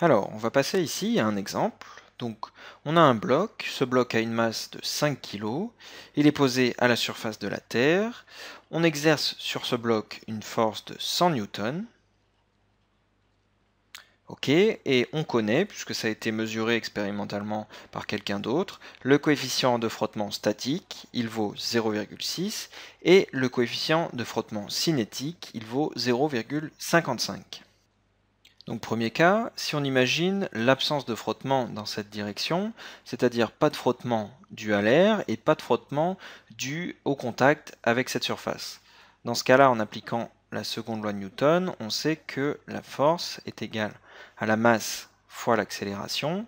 Alors, on va passer ici à un exemple. Donc, on a un bloc, ce bloc a une masse de 5 kg, il est posé à la surface de la Terre, on exerce sur ce bloc une force de 100 N, Ok, et on connaît, puisque ça a été mesuré expérimentalement par quelqu'un d'autre, le coefficient de frottement statique, il vaut 0,6, et le coefficient de frottement cinétique, il vaut 0,55. Donc premier cas, si on imagine l'absence de frottement dans cette direction, c'est-à-dire pas de frottement dû à l'air et pas de frottement dû au contact avec cette surface. Dans ce cas-là, en appliquant la seconde loi de Newton, on sait que la force est égale à la masse fois l'accélération.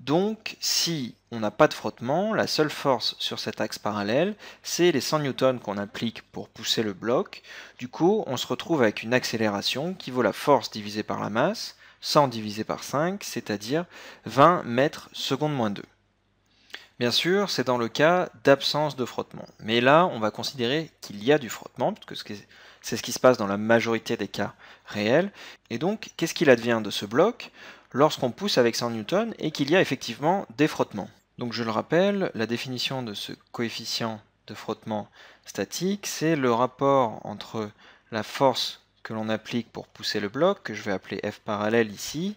Donc si on n'a pas de frottement, la seule force sur cet axe parallèle, c'est les 100 newtons qu'on applique pour pousser le bloc. Du coup, on se retrouve avec une accélération qui vaut la force divisée par la masse, 100 divisé par 5, c'est-à-dire 20 mètres seconde moins 2. Bien sûr, c'est dans le cas d'absence de frottement. Mais là, on va considérer qu'il y a du frottement, puisque que c'est ce qui se passe dans la majorité des cas réels. Et donc, qu'est-ce qu'il advient de ce bloc lorsqu'on pousse avec 100 newtons et qu'il y a effectivement des frottements. Donc je le rappelle, la définition de ce coefficient de frottement statique, c'est le rapport entre la force que l'on applique pour pousser le bloc, que je vais appeler F parallèle ici,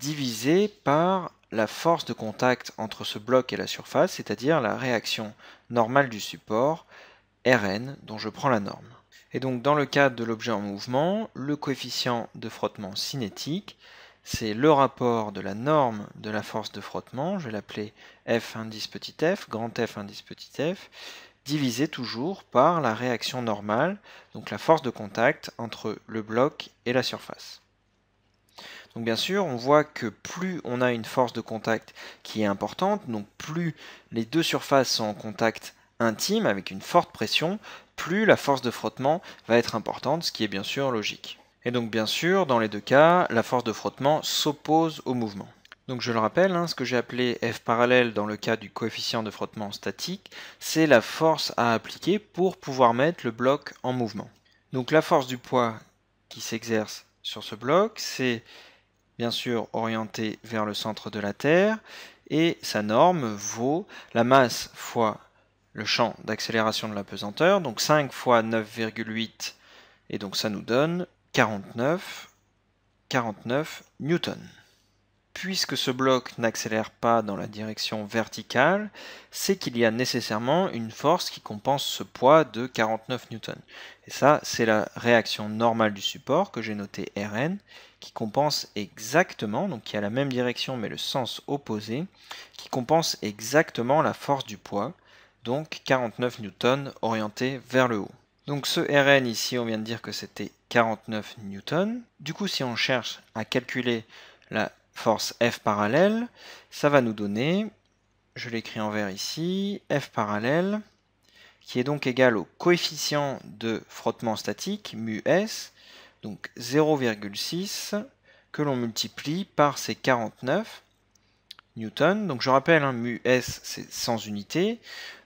divisé par la force de contact entre ce bloc et la surface, c'est-à-dire la réaction normale du support, Rn, dont je prends la norme. Et donc dans le cadre de l'objet en mouvement, le coefficient de frottement cinétique, c'est le rapport de la norme de la force de frottement, je vais l'appeler F indice petit f, grand F indice petit f, divisé toujours par la réaction normale, donc la force de contact entre le bloc et la surface. Donc bien sûr, on voit que plus on a une force de contact qui est importante, donc plus les deux surfaces sont en contact intime avec une forte pression, plus la force de frottement va être importante, ce qui est bien sûr logique. Et donc bien sûr, dans les deux cas, la force de frottement s'oppose au mouvement. Donc je le rappelle, hein, ce que j'ai appelé F parallèle dans le cas du coefficient de frottement statique, c'est la force à appliquer pour pouvoir mettre le bloc en mouvement. Donc la force du poids qui s'exerce sur ce bloc, c'est bien sûr orienté vers le centre de la Terre, et sa norme vaut la masse fois le champ d'accélération de la pesanteur, donc 5 fois 9,8, et donc ça nous donne 49, 49 newtons. Puisque ce bloc n'accélère pas dans la direction verticale, c'est qu'il y a nécessairement une force qui compense ce poids de 49 newtons. Et ça, c'est la réaction normale du support que j'ai noté Rn, qui compense exactement, donc qui a la même direction mais le sens opposé, qui compense exactement la force du poids, donc 49 newtons orienté vers le haut. Donc ce Rn ici, on vient de dire que c'était 49 newtons. Du coup, si on cherche à calculer la force F parallèle, ça va nous donner, je l'écris en vert ici, F parallèle, qui est donc égal au coefficient de frottement statique, mu S, donc 0,6, que l'on multiplie par ces 49 newtons. Donc je rappelle, hein, mu S c'est sans unité,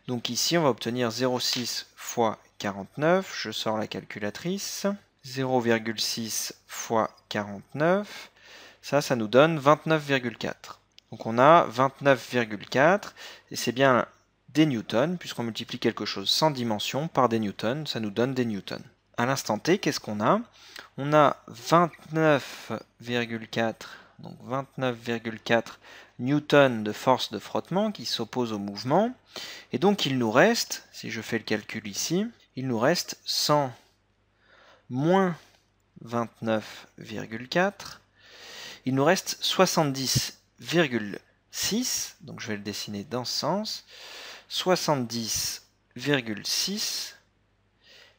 donc ici on va obtenir 0,6 fois 49, je sors la calculatrice, 0,6 fois 49, ça, ça nous donne 29,4. Donc on a 29,4, et c'est bien des newtons, puisqu'on multiplie quelque chose sans dimension par des newtons, ça nous donne des newtons. À l'instant t, qu'est-ce qu'on a On a, a 29,4 donc 29,4 newtons de force de frottement qui s'oppose au mouvement. Et donc il nous reste, si je fais le calcul ici, il nous reste 100 moins 29,4. Il nous reste 70,6, donc je vais le dessiner dans ce sens, 70,6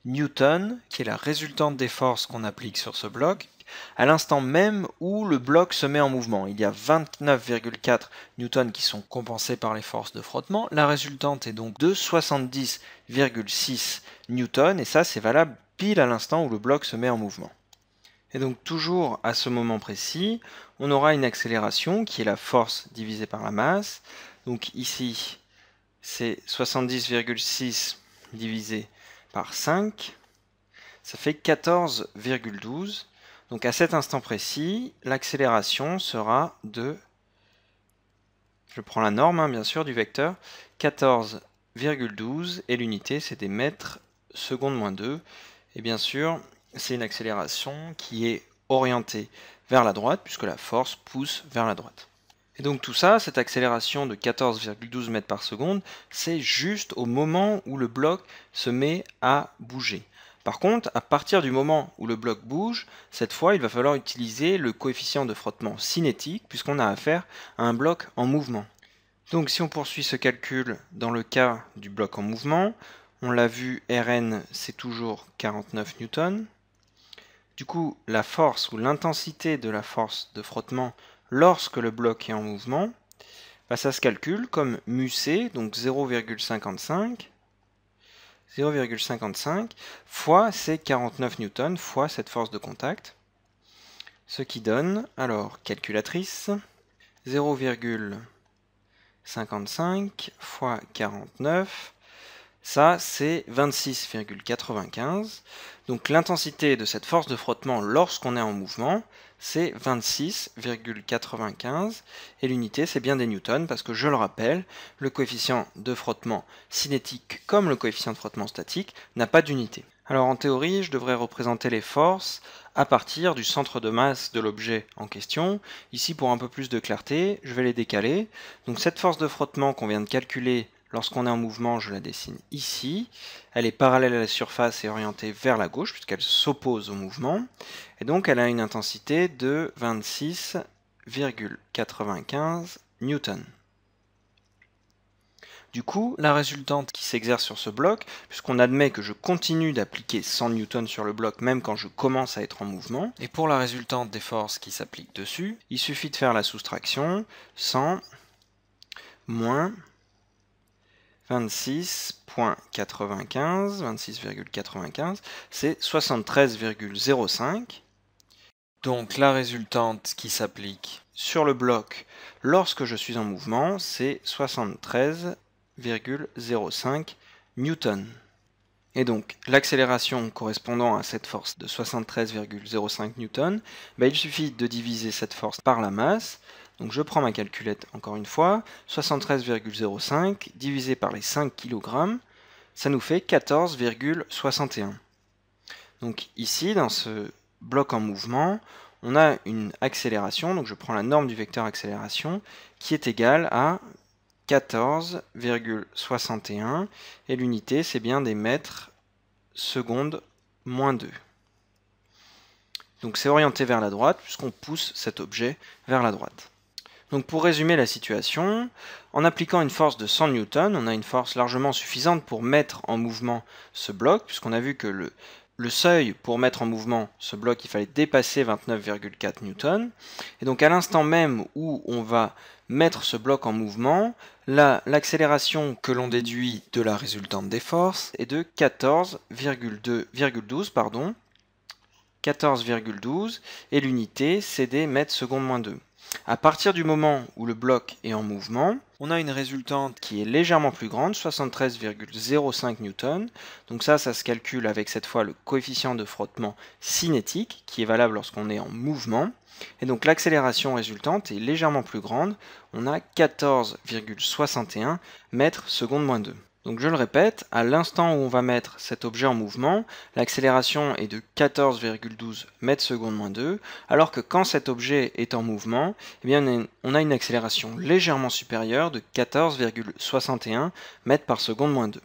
newtons, qui est la résultante des forces qu'on applique sur ce bloc, à l'instant même où le bloc se met en mouvement. Il y a 29,4 newtons qui sont compensés par les forces de frottement. La résultante est donc de 70,6 newtons et ça c'est valable pile à l'instant où le bloc se met en mouvement. Et donc toujours à ce moment précis, on aura une accélération qui est la force divisée par la masse. Donc ici, c'est 70,6 divisé par 5, ça fait 14,12. Donc à cet instant précis, l'accélération sera de, je prends la norme hein, bien sûr du vecteur, 14,12 et l'unité c'est des mètres secondes moins 2. Et bien sûr, c'est une accélération qui est orientée vers la droite puisque la force pousse vers la droite. Et donc tout ça, cette accélération de 14,12 mètres par seconde, c'est juste au moment où le bloc se met à bouger. Par contre, à partir du moment où le bloc bouge, cette fois, il va falloir utiliser le coefficient de frottement cinétique puisqu'on a affaire à un bloc en mouvement. Donc si on poursuit ce calcul dans le cas du bloc en mouvement, on l'a vu, Rn c'est toujours 49 newtons. Du coup, la force ou l'intensité de la force de frottement lorsque le bloc est en mouvement, bah, ça se calcule comme μc, donc 0,55, 0,55 fois ces 49 newtons fois cette force de contact. Ce qui donne, alors, calculatrice, 0,55 fois 49 ça, c'est 26,95. Donc l'intensité de cette force de frottement lorsqu'on est en mouvement, c'est 26,95. Et l'unité, c'est bien des newtons, parce que je le rappelle, le coefficient de frottement cinétique comme le coefficient de frottement statique n'a pas d'unité. Alors en théorie, je devrais représenter les forces à partir du centre de masse de l'objet en question. Ici, pour un peu plus de clarté, je vais les décaler. Donc cette force de frottement qu'on vient de calculer Lorsqu'on est en mouvement, je la dessine ici. Elle est parallèle à la surface et orientée vers la gauche puisqu'elle s'oppose au mouvement. Et donc elle a une intensité de 26,95 newton Du coup, la résultante qui s'exerce sur ce bloc, puisqu'on admet que je continue d'appliquer 100 newtons sur le bloc même quand je commence à être en mouvement, et pour la résultante des forces qui s'appliquent dessus, il suffit de faire la soustraction 100 moins 26.95, 26,95, c'est 73,05. Donc la résultante qui s'applique sur le bloc lorsque je suis en mouvement, c'est 73,05 newton. Et donc, l'accélération correspondant à cette force de 73,05 N, bah, il suffit de diviser cette force par la masse. Donc je prends ma calculette encore une fois, 73,05 divisé par les 5 kg, ça nous fait 14,61. Donc ici, dans ce bloc en mouvement, on a une accélération, donc je prends la norme du vecteur accélération, qui est égale à 14,61 et l'unité c'est bien des mètres secondes moins 2. Donc c'est orienté vers la droite puisqu'on pousse cet objet vers la droite. Donc pour résumer la situation, en appliquant une force de 100 newtons, on a une force largement suffisante pour mettre en mouvement ce bloc puisqu'on a vu que le, le seuil pour mettre en mouvement ce bloc, il fallait dépasser 29,4 newtons. Et donc à l'instant même où on va mettre ce bloc en mouvement. l'accélération que l'on déduit de la résultante des forces est de 14,12 pardon, 14,12 et l'unité c'est des mètres secondes moins 2. À partir du moment où le bloc est en mouvement, on a une résultante qui est légèrement plus grande, 73,05 N. Donc ça, ça se calcule avec cette fois le coefficient de frottement cinétique, qui est valable lorsqu'on est en mouvement. Et donc l'accélération résultante est légèrement plus grande, on a 14,61 mètres seconde moins 2. Donc je le répète, à l'instant où on va mettre cet objet en mouvement, l'accélération est de 14,12 mètres moins 2, alors que quand cet objet est en mouvement, eh bien on a une accélération légèrement supérieure de 14,61 mètres par seconde 2.